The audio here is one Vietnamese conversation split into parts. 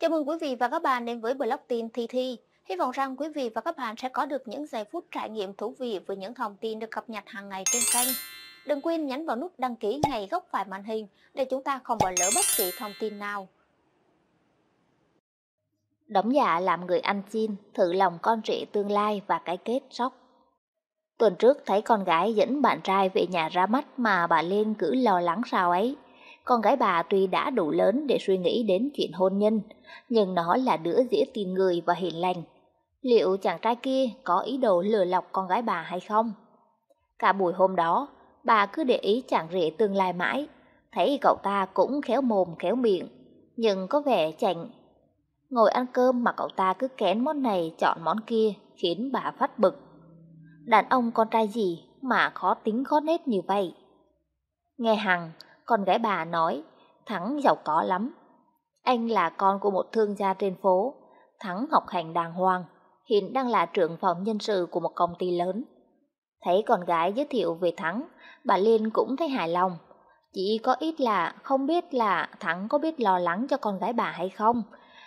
Chào mừng quý vị và các bạn đến với blog tin Thi Thi. Hy vọng rằng quý vị và các bạn sẽ có được những giây phút trải nghiệm thú vị với những thông tin được cập nhật hàng ngày trên kênh. Đừng quên nhấn vào nút đăng ký ngay góc phải màn hình để chúng ta không bỏ lỡ bất kỳ thông tin nào. Đóng giả làm người anh chin, thử lòng con rể tương lai và cái kết sốc. Tuần trước thấy con gái dẫn bạn trai về nhà ra mắt mà bà Liên cứ lo lắng sao ấy. Con gái bà tuy đã đủ lớn để suy nghĩ đến chuyện hôn nhân, nhưng nó là đứa dễ tin người và hiền lành. Liệu chàng trai kia có ý đồ lừa lọc con gái bà hay không? Cả buổi hôm đó, bà cứ để ý chàng rể tương lai mãi, thấy cậu ta cũng khéo mồm khéo miệng, nhưng có vẻ chạnh Ngồi ăn cơm mà cậu ta cứ kén món này chọn món kia, khiến bà phát bực. Đàn ông con trai gì mà khó tính khó nết như vậy? Nghe Hằng, con gái bà nói, Thắng giàu có lắm. Anh là con của một thương gia trên phố, Thắng học hành đàng hoàng, hiện đang là trưởng phòng nhân sự của một công ty lớn. Thấy con gái giới thiệu về Thắng, bà Liên cũng thấy hài lòng. Chỉ có ít là không biết là Thắng có biết lo lắng cho con gái bà hay không,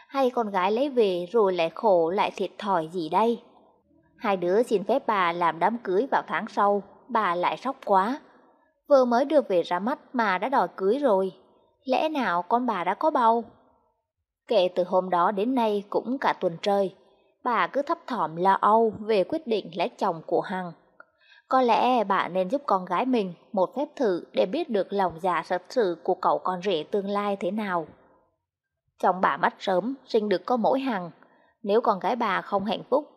hay con gái lấy về rồi lại khổ lại thiệt thòi gì đây. Hai đứa xin phép bà làm đám cưới vào tháng sau, bà lại sốc quá vừa mới được về ra mắt mà đã đòi cưới rồi. Lẽ nào con bà đã có bầu? Kể từ hôm đó đến nay cũng cả tuần trời, bà cứ thấp thỏm lo âu về quyết định lấy chồng của Hằng. Có lẽ bà nên giúp con gái mình một phép thử để biết được lòng dạ thật sự của cậu con rể tương lai thế nào. Chồng bà mất sớm, sinh được có mỗi Hằng. Nếu con gái bà không hạnh phúc,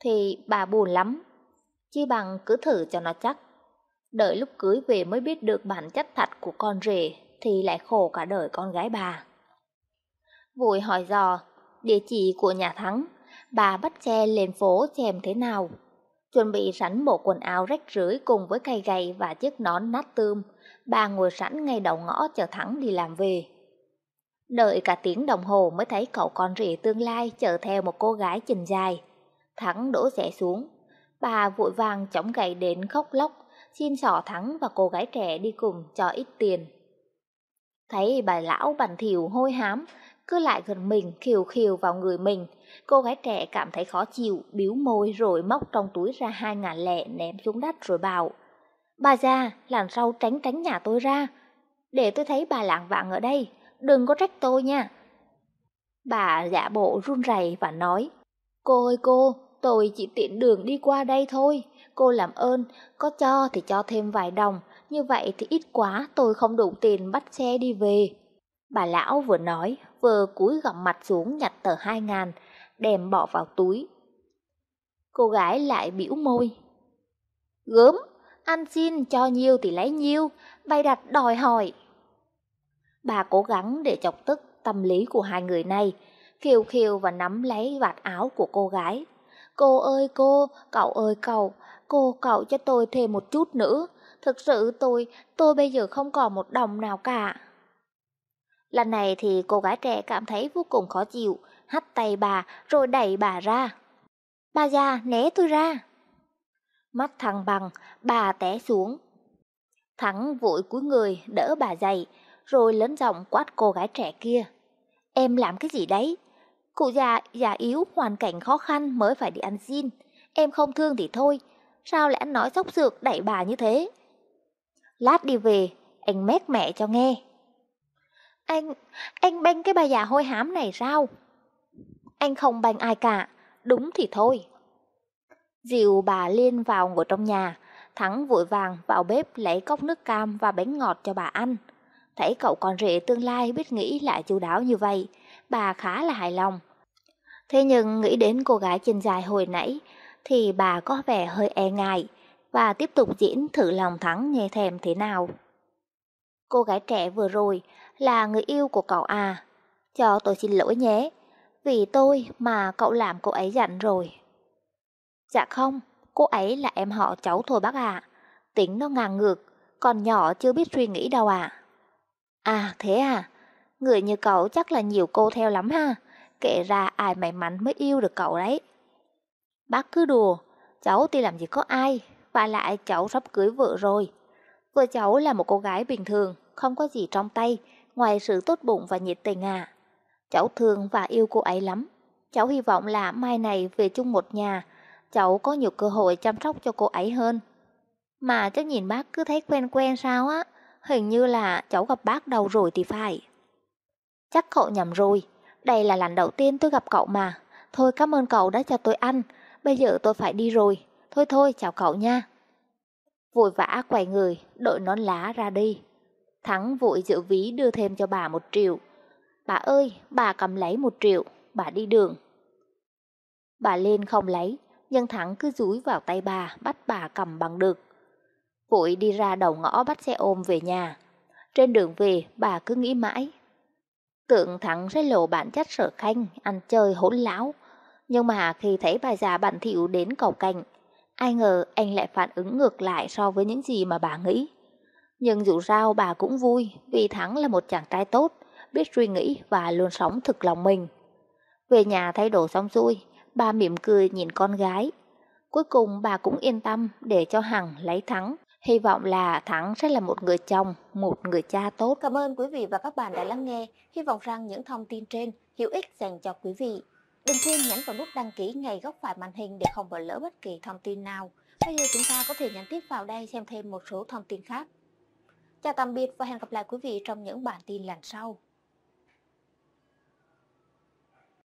thì bà buồn lắm. Chi bằng cứ thử cho nó chắc Đợi lúc cưới về mới biết được bản chất thật của con rể thì lại khổ cả đời con gái bà. Vội hỏi dò, địa chỉ của nhà Thắng, bà bắt xe lên phố xem thế nào. Chuẩn bị sẵn bộ quần áo rách rưới cùng với cây gậy và chiếc nón nát tươm, bà ngồi sẵn ngay đầu ngõ chờ Thắng đi làm về. Đợi cả tiếng đồng hồ mới thấy cậu con rể tương lai chờ theo một cô gái trình dài. Thắng đổ xe xuống. Bà vội vàng chống gậy đến khóc lóc Xin sỏ thắng và cô gái trẻ đi cùng cho ít tiền. Thấy bà lão bàn thỉu hôi hám, cứ lại gần mình khiều khiều vào người mình. Cô gái trẻ cảm thấy khó chịu, biếu môi rồi móc trong túi ra hai ngàn lẻ ném xuống đất rồi bảo. Bà già, lần sau tránh tránh nhà tôi ra. Để tôi thấy bà lạng vạng ở đây, đừng có trách tôi nha. Bà giả bộ run rẩy và nói. Cô ơi cô, tôi chỉ tiện đường đi qua đây thôi. Cô làm ơn, có cho thì cho thêm vài đồng, như vậy thì ít quá tôi không đủ tiền bắt xe đi về. Bà lão vừa nói, vừa cúi gọng mặt xuống nhặt tờ hai ngàn, đem bỏ vào túi. Cô gái lại biểu môi. Gớm, ăn xin cho nhiêu thì lấy nhiêu, bày đặt đòi hỏi. Bà cố gắng để chọc tức tâm lý của hai người này, khiều khiều và nắm lấy vạt áo của cô gái. Cô ơi cô, cậu ơi cậu, cô cậu cho tôi thêm một chút nữa. Thực sự tôi, tôi bây giờ không còn một đồng nào cả. Lần này thì cô gái trẻ cảm thấy vô cùng khó chịu, hắt tay bà rồi đẩy bà ra. Bà già né tôi ra. Mắt thằng bằng, bà té xuống. Thắng vội cúi người đỡ bà dậy, rồi lớn giọng quát cô gái trẻ kia. Em làm cái gì đấy? Cụ già, già yếu, hoàn cảnh khó khăn mới phải đi ăn xin. Em không thương thì thôi, sao lại ăn nói sóc sược đẩy bà như thế? Lát đi về, anh mét mẹ cho nghe. Anh, anh banh cái bà già hôi hám này sao? Anh không banh ai cả, đúng thì thôi. Dìu bà Liên vào ngồi trong nhà, Thắng vội vàng vào bếp lấy cốc nước cam và bánh ngọt cho bà ăn. Thấy cậu con rể tương lai biết nghĩ lại chu đáo như vậy, bà khá là hài lòng. Thế nhưng nghĩ đến cô gái chân dài hồi nãy thì bà có vẻ hơi e ngại và tiếp tục diễn thử lòng thắng nghe thèm thế nào. Cô gái trẻ vừa rồi là người yêu của cậu à. Cho tôi xin lỗi nhé, vì tôi mà cậu làm cô ấy giận rồi. Dạ không, cô ấy là em họ cháu thôi bác ạ. À. Tính nó ngang ngược, còn nhỏ chưa biết suy nghĩ đâu ạ. À. à thế à, người như cậu chắc là nhiều cô theo lắm ha kể ra ai may mắn mới yêu được cậu đấy. Bác cứ đùa, cháu thì làm gì có ai, và lại cháu sắp cưới vợ rồi. Vợ cháu là một cô gái bình thường, không có gì trong tay, ngoài sự tốt bụng và nhiệt tình à. Cháu thương và yêu cô ấy lắm. Cháu hy vọng là mai này về chung một nhà, cháu có nhiều cơ hội chăm sóc cho cô ấy hơn. Mà cháu nhìn bác cứ thấy quen quen sao á, hình như là cháu gặp bác đâu rồi thì phải. Chắc cậu nhầm rồi, đây là lần đầu tiên tôi gặp cậu mà. Thôi cảm ơn cậu đã cho tôi ăn. Bây giờ tôi phải đi rồi. Thôi thôi, chào cậu nha. Vội vã quay người, đội nón lá ra đi. Thắng vội giữ ví đưa thêm cho bà một triệu. Bà ơi, bà cầm lấy một triệu, bà đi đường. Bà lên không lấy, nhưng Thắng cứ rúi vào tay bà, bắt bà cầm bằng được. Vội đi ra đầu ngõ bắt xe ôm về nhà. Trên đường về, bà cứ nghĩ mãi, Tượng thắng sẽ lộ bản chất sở khanh, ăn chơi hỗn láo. Nhưng mà khi thấy bà già bản thiệu đến cầu cành, ai ngờ anh lại phản ứng ngược lại so với những gì mà bà nghĩ. Nhưng dù sao bà cũng vui vì Thắng là một chàng trai tốt, biết suy nghĩ và luôn sống thực lòng mình. Về nhà thay đồ xong xuôi, bà mỉm cười nhìn con gái. Cuối cùng bà cũng yên tâm để cho Hằng lấy Thắng. Hy vọng là Thắng sẽ là một người chồng, một người cha tốt. Cảm ơn quý vị và các bạn đã lắng nghe. Hy vọng rằng những thông tin trên hữu ích dành cho quý vị. Đừng quên nhấn vào nút đăng ký ngay góc phải màn hình để không bỏ lỡ bất kỳ thông tin nào. Bây giờ chúng ta có thể nhắn tiếp vào đây xem thêm một số thông tin khác. Chào tạm biệt và hẹn gặp lại quý vị trong những bản tin lần sau.